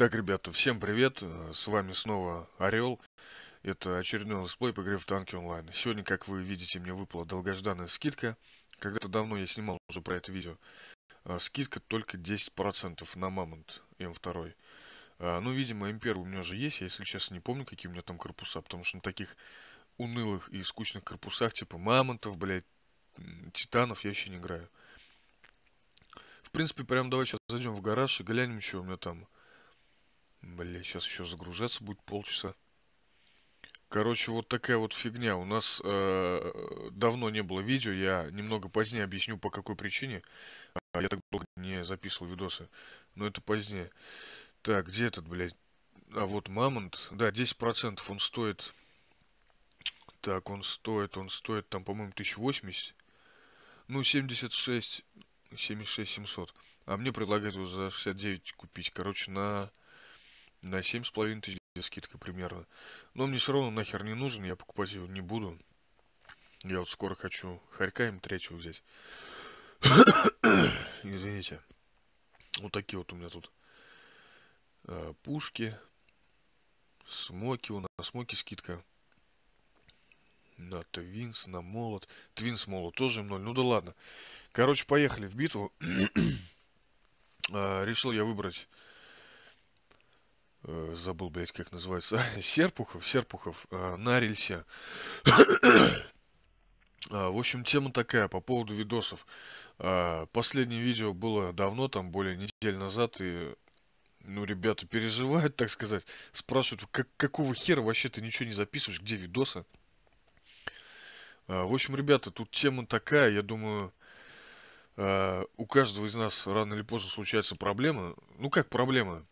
Так, ребята, всем привет, с вами снова Орел. Это очередной летсплей по игре в танки онлайн. Сегодня, как вы видите, мне выпала долгожданная скидка. Когда-то давно я снимал уже про это видео. А, скидка только 10% на Мамонт М2. А, ну, видимо, М1 у меня уже есть, я, если честно, не помню, какие у меня там корпуса, потому что на таких унылых и скучных корпусах, типа Мамонтов, блядь, Титанов, я еще не играю. В принципе, прям давай сейчас зайдем в гараж и глянем, что у меня там Бля, сейчас еще загружаться будет полчаса. Короче, вот такая вот фигня. У нас э, давно не было видео. Я немного позднее объясню, по какой причине. Я так долго не записывал видосы. Но это позднее. Так, где этот, блядь? А вот мамонт. Да, 10% он стоит... Так, он стоит, он стоит там, по-моему, 1080. Ну, 76... 76 700. А мне предлагают его за 69 купить. Короче, на на семь с половиной тысяч скидка примерно. Но мне все равно нахер не нужен, я покупать его не буду. Я вот скоро хочу Харька им третьего взять. Извините. Вот такие вот у меня тут э, пушки. Смоки у нас. Смоки скидка. На Твинс, на Молот. Твинс Молот тоже М0. Ну да ладно. Короче, поехали в битву. э, решил я выбрать э, забыл, блядь, как называется, Серпухов, Серпухов э, на рельсе. А, в общем, тема такая по поводу видосов. А, последнее видео было давно, там более недели назад, и ну, ребята переживают, так сказать, спрашивают, как, какого хера вообще ты ничего не записываешь, где видосы? А, в общем, ребята, тут тема такая, я думаю, у каждого из нас рано или поздно случается проблема. Ну, как проблема?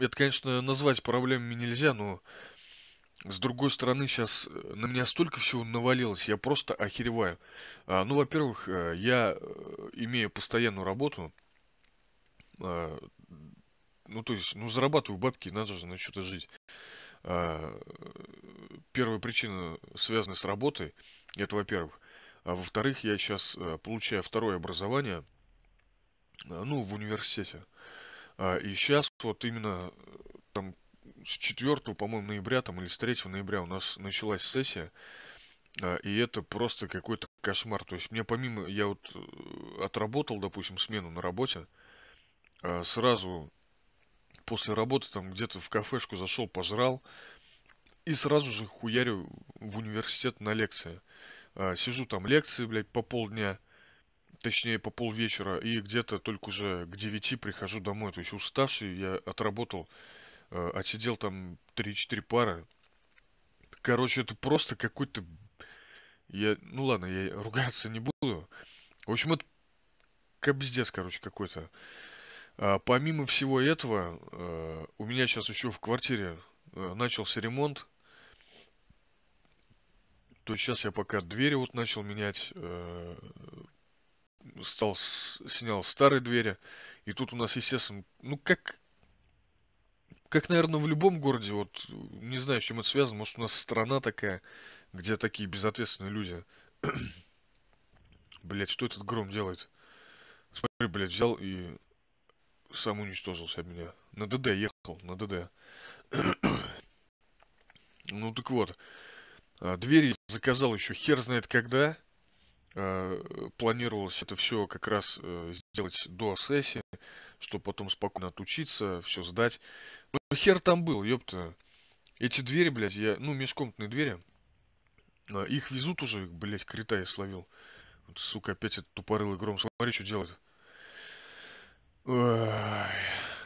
Это, конечно, назвать проблемами нельзя, но с другой стороны, сейчас э, на меня столько всего навалилось, я просто охереваю. А, ну, во-первых, э, я э, имею постоянную работу, а, ну, то есть, ну, зарабатываю бабки, надо же на что-то жить. А, первая причина связана с работой, это во-первых. А во-вторых, я сейчас получаю второе образование, ну, в университете. А, и сейчас вот именно там с 4, по-моему, ноября там или с 3 ноября у нас началась сессия. А, и это просто какой-то кошмар. То есть мне помимо, я вот э, отработал, допустим, смену на работе, а, сразу после работы там где-то в кафешку зашел, пожрал, и сразу же хуярю в университет на лекции. Сижу там лекции, блядь, по полдня – точнее по полвечера, и где-то только уже к 9 прихожу домой. То есть уставший, я отработал, э, отсидел там 3-4 пары. Короче, это просто какой-то... Я, ну ладно, я ругаться не буду. В общем, это кобздец, короче, какой-то. А, помимо всего этого, э, у меня сейчас еще в квартире э, начался ремонт. То есть сейчас я пока двери вот начал менять, стал, снял старые двери. И тут у нас, естественно, ну как, как, наверное, в любом городе, вот не знаю, с чем это связано, может у нас страна такая, где такие безответственные люди. Блять, что этот гром делает? Смотри, блядь, взял и сам уничтожился от меня. На ДД ехал, на ДД. ну так вот, а, двери заказал еще хер знает когда. Э, планировалось это все как раз э, сделать до сессии, чтобы потом спокойно отучиться, все сдать. Ну хер там был, ёпта. Эти двери, блядь, я, ну, межкомнатные двери, а, их везут уже, блядь, крита я словил. Вот, сука, опять этот тупорылый гром, смотри, что делает. Ой,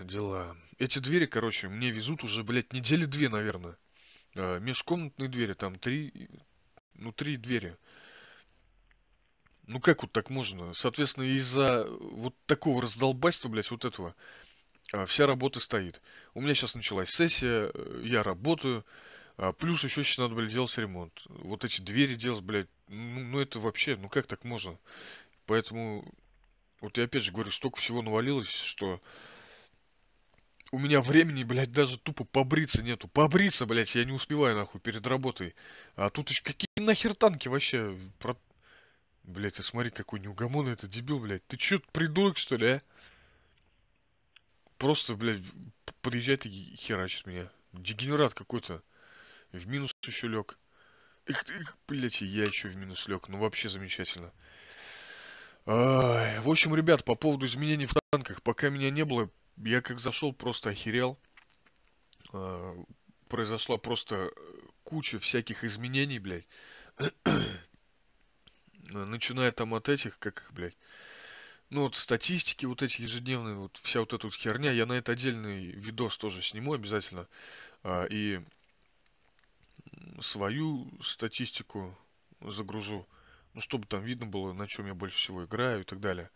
дела. Эти двери, короче, мне везут уже, блядь, недели две, наверное. А, межкомнатные двери, там три, ну, три двери. Ну как вот так можно? Соответственно, из-за вот такого раздолбайства, блядь, вот этого, а, вся работа стоит. У меня сейчас началась сессия, э, я работаю, а, плюс еще сейчас надо, блядь, делать ремонт. Вот эти двери делать, блядь, ну, ну это вообще, ну как так можно? Поэтому, вот я опять же говорю, столько всего навалилось, что у меня времени, блядь, даже тупо побриться нету. Побриться, блядь, я не успеваю, нахуй, перед работой. А тут еще какие нахер танки вообще? Про... Блять, а смотри, какой неугомонный этот дебил, блять. Ты чё, придурок, что ли, а? Просто, блядь, приезжает и херачит меня. Дегенерат какой-то. В минус еще лег. Эх, эх, блядь, я еще в минус лег. Ну вообще замечательно. Ай, в общем, ребят, по поводу изменений в танках, пока меня не было, я как зашел, просто охерел. А, произошла просто э, куча всяких изменений, блядь начиная там от этих, как их, блядь, ну вот статистики вот эти ежедневные, вот вся вот эта вот херня, я на это отдельный видос тоже сниму обязательно, а, и свою статистику загружу, ну, чтобы там видно было, на чем я больше всего играю и так далее.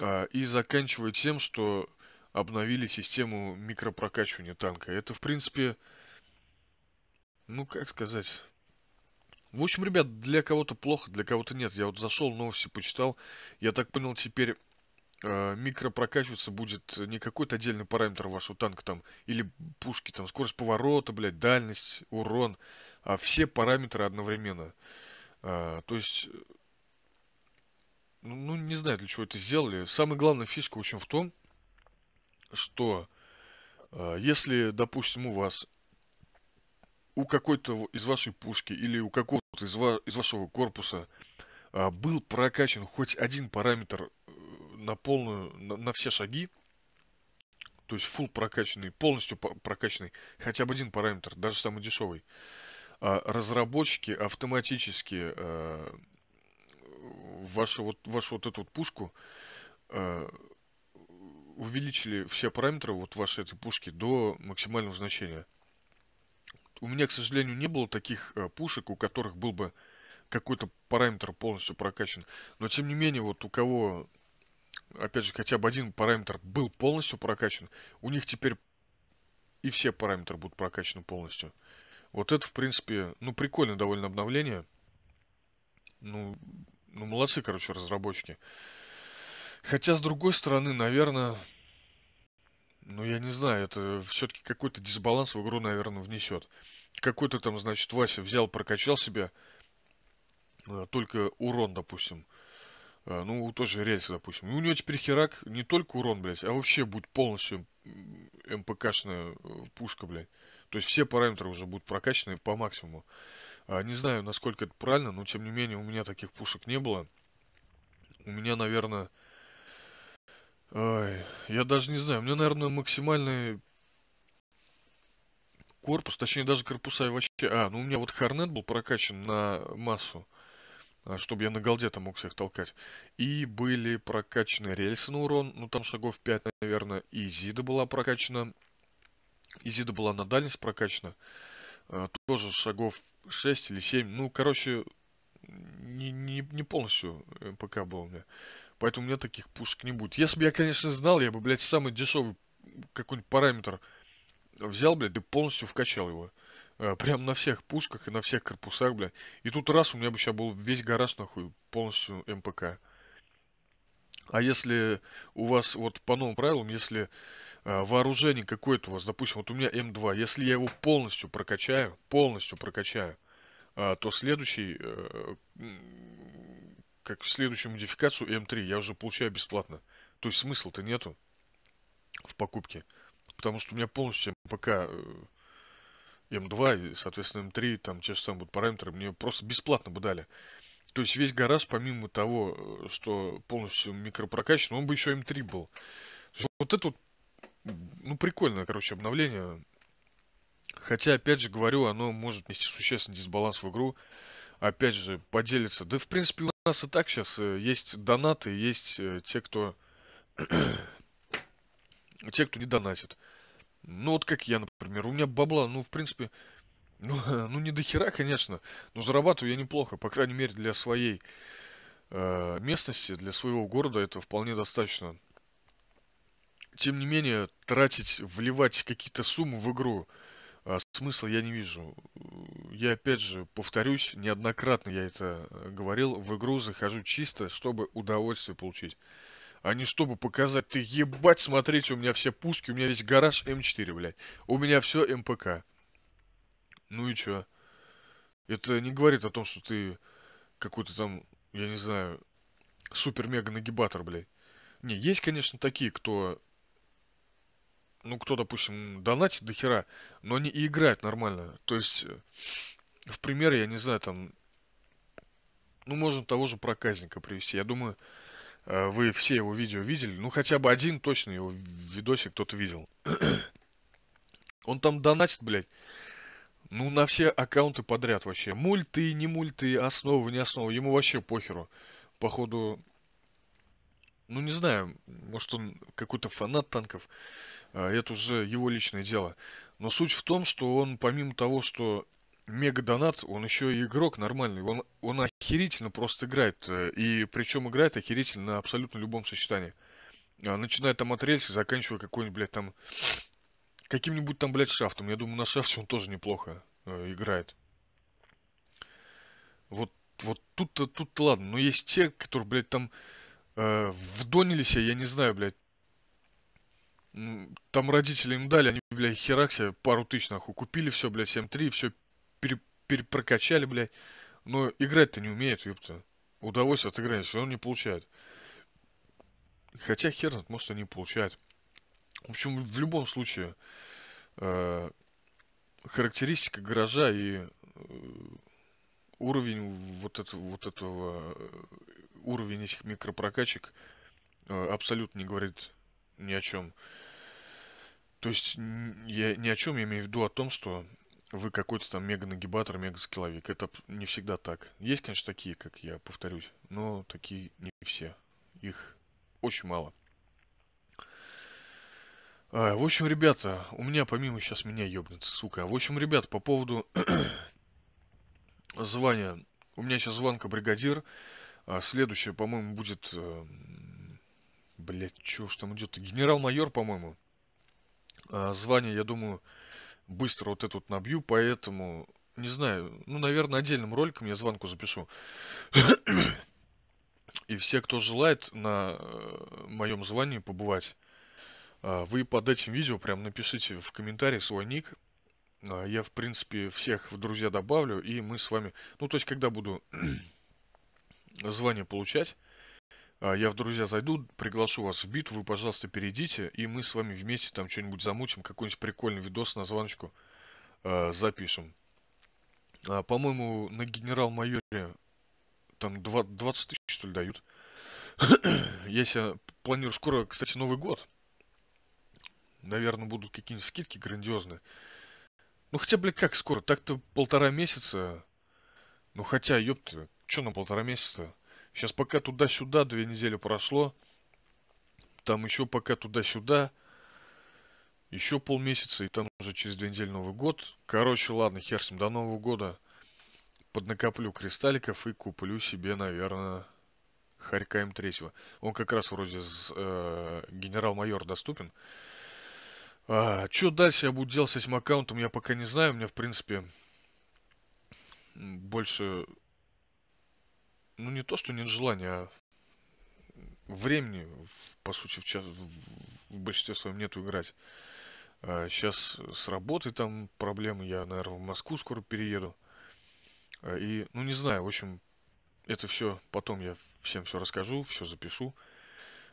А, и заканчиваю тем, что обновили систему микропрокачивания танка. Это, в принципе, ну, как сказать, в общем, ребят, для кого-то плохо, для кого-то нет. Я вот зашел, новости почитал. Я так понял, теперь э, микро прокачиваться будет не какой-то отдельный параметр вашего танка там, или пушки там, скорость поворота, блядь, дальность, урон, а все параметры одновременно. Э, то есть, ну, ну, не знаю, для чего это сделали. Самая главная фишка, в общем, в том, что э, если, допустим, у вас у какой-то из вашей пушки или у какого из, ва из вашего корпуса а, был прокачан хоть один параметр э, на полную, на, на все шаги, то есть full прокачанный, полностью прокачанный, хотя бы один параметр, даже самый дешевый, а, разработчики автоматически а, вашу, вот, вашу вот эту вот пушку а, увеличили все параметры вот вашей этой пушки до максимального значения у меня, к сожалению, не было таких э, пушек, у которых был бы какой-то параметр полностью прокачан. Но, тем не менее, вот у кого, опять же, хотя бы один параметр был полностью прокачан, у них теперь и все параметры будут прокачаны полностью. Вот это, в принципе, ну, прикольное довольно обновление. Ну, ну молодцы, короче, разработчики. Хотя, с другой стороны, наверное... Ну, я не знаю, это все-таки какой-то дисбаланс в игру, наверное, внесет. Какой-то там, значит, Вася взял, прокачал себя, э, только урон, допустим. Э, ну, тоже рельсы, допустим. И у него теперь херак не только урон, блядь, а вообще будет полностью МПКшная э, пушка, блядь. То есть все параметры уже будут прокачаны по максимуму. А, не знаю, насколько это правильно, но тем не менее у меня таких пушек не было. У меня, наверное, Ой, я даже не знаю, у меня, наверное, максимальный корпус, точнее даже корпуса и вообще... А, ну у меня вот Харнет был прокачан на массу, а, чтобы я на голде там мог всех толкать. И были прокачаны рельсы на урон, ну там шагов 5, наверное, и Зида была прокачана. зида была на дальность прокачана. А, тоже шагов 6 или 7. Ну, короче, не, не, не полностью МПК э, был у меня. Поэтому у меня таких пушек не будет. Если бы я, конечно, знал, я бы, блядь, самый дешевый какой-нибудь параметр взял, блядь, и полностью вкачал его. Э, прям на всех пушках и на всех корпусах, блядь. И тут раз у меня бы сейчас был весь гараж, нахуй, полностью МПК. А если у вас, вот по новым правилам, если э, вооружение какое-то у вас, допустим, вот у меня М2, если я его полностью прокачаю, полностью прокачаю, э, то следующий э, как в следующую модификацию М3 я уже получаю бесплатно. То есть смысла-то нету в покупке. Потому что у меня полностью МПК э, М2 и, соответственно, М3, там те же самые будут параметры, мне просто бесплатно бы дали. То есть весь гараж, помимо того, э, что полностью микропрокачан, он бы еще М3 был. Вот это вот, ну, прикольное, короче, обновление. Хотя, опять же, говорю, оно может нести существенный дисбаланс в игру. Опять же, поделится. Да, в принципе, у нас и так сейчас э, есть донаты, есть э, те, кто... те, кто не донатит. Ну, вот как я, например. У меня бабла, ну, в принципе... Ну, ну не до хера, конечно, но зарабатываю я неплохо, по крайней мере, для своей э, местности, для своего города это вполне достаточно. Тем не менее, тратить, вливать какие-то суммы в игру, э, а, смысла я не вижу. Я опять же повторюсь, неоднократно я это э, говорил, в игру захожу чисто, чтобы удовольствие получить. А не чтобы показать, ты ебать, смотрите, у меня все пушки, у меня весь гараж М4, блядь. У меня все МПК. Ну и чё? Это не говорит о том, что ты какой-то там, я не знаю, супер-мега-нагибатор, блядь. Не, есть, конечно, такие, кто ну, кто, допустим, донатит до хера, но они и играют нормально. То есть, э, в пример, я не знаю, там, ну, можно того же проказника привести. Я думаю, э, вы все его видео видели. Ну, хотя бы один точно его видосик кто-то видел. Он там донатит, блядь. Ну, на все аккаунты подряд вообще. Мульты, не мульты, основы, не основы. Ему вообще похеру. Походу, ну, не знаю, может, он какой-то фанат танков. А, это уже его личное дело. Но суть в том, что он помимо того, что мега донат, он еще и игрок нормальный. Он, он охерительно просто играет. Э, и причем играет охерительно на абсолютно любом сочетании. А, начиная там от рельса, заканчивая какой-нибудь, блядь, там... Каким-нибудь там, блядь, шафтом. Я думаю, на шафте он тоже неплохо э, играет. Вот, вот тут-то, тут ладно. Но есть те, которые, блядь, там э, вдонились, я не знаю, блядь, там родители им дали, они, блядь, херак пару тысяч, нахуй, купили все, блядь, м 3 все перепрокачали, блядь. Но играть-то не умеет, ёпта. Удовольствие от игры все равно не получает. Хотя хер знает, может, они получают. В общем, в любом случае, э, характеристика гаража и э, уровень вот, это, вот этого, э, уровень этих микропрокачек э, абсолютно не говорит ни о чем. Э, то есть я ни о чем я имею в виду о том, что вы какой-то там мега-нагибатор, мега-скилловик. Это не всегда так. Есть, конечно, такие, как я повторюсь, но такие не все. Их очень мало. А, в общем, ребята, у меня помимо сейчас меня ёбнется, сука. В общем, ребята, по поводу звания. У меня сейчас звонка бригадир. А следующее, по-моему, будет... Эм, Блять, что ж там идет? Генерал-майор, по-моему. А, звание, я думаю, быстро вот это вот набью, поэтому, не знаю, ну, наверное, отдельным роликом я звонку запишу. И все, кто желает на э, моем звании побывать, а, вы под этим видео прям напишите в комментарии свой ник. А, я, в принципе, всех в друзья добавлю, и мы с вами... Ну, то есть, когда буду звание получать, а, я в друзья зайду, приглашу вас в бит, вы, пожалуйста, перейдите, и мы с вами вместе там что-нибудь замутим, какой-нибудь прикольный видос, названочку э, а, запишем. А, По-моему, на генерал-майоре там 20 тысяч, что ли, дают. Я себе планирую скоро, кстати, Новый год. Наверное, будут какие-нибудь скидки грандиозные. Ну, хотя, блин, как скоро? Так-то полтора месяца. Ну, хотя, ёпта, чё на полтора месяца? Сейчас пока туда-сюда две недели прошло. Там еще пока туда-сюда. Еще полмесяца, и там уже через две недели Новый год. Короче, ладно, хер с ним, до Нового года поднакоплю кристалликов и куплю себе, наверное, Харька М3. Он как раз вроде э, генерал-майор доступен. А, что дальше я буду делать с этим аккаунтом, я пока не знаю. У меня, в принципе, больше ну не то, что нет желания, а времени, по сути, в, час, в большинстве своем нету играть. сейчас а с работой там проблемы, я, наверное, в Москву скоро перееду. А, и, ну не знаю, в общем, это все потом я всем все расскажу, все запишу.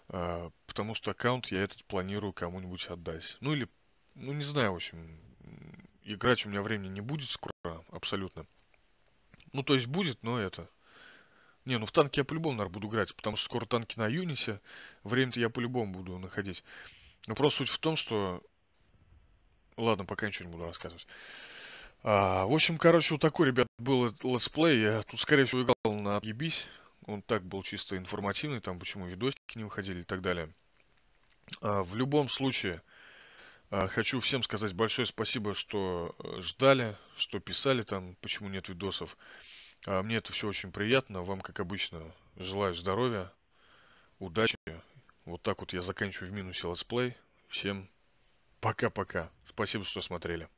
А, потому что аккаунт я этот планирую кому-нибудь отдать. Ну или, ну не знаю, в общем, играть у меня времени не будет скоро, абсолютно. Ну то есть будет, но это не, ну в танке я по-любому, наверное, буду играть, потому что скоро танки на Юнисе, Время-то я по-любому буду находить. Но просто суть в том, что... Ладно, пока ничего не буду рассказывать. А, в общем, короче, вот такой, ребят, был летсплей. Я тут, скорее всего, играл на отъебись. Он так был чисто информативный, там почему видосики не выходили и так далее. А, в любом случае, а, хочу всем сказать большое спасибо, что э, ждали, что писали там, почему нет видосов. А мне это все очень приятно. Вам, как обычно, желаю здоровья, удачи. Вот так вот я заканчиваю в минусе летсплей. Всем пока-пока. Спасибо, что смотрели.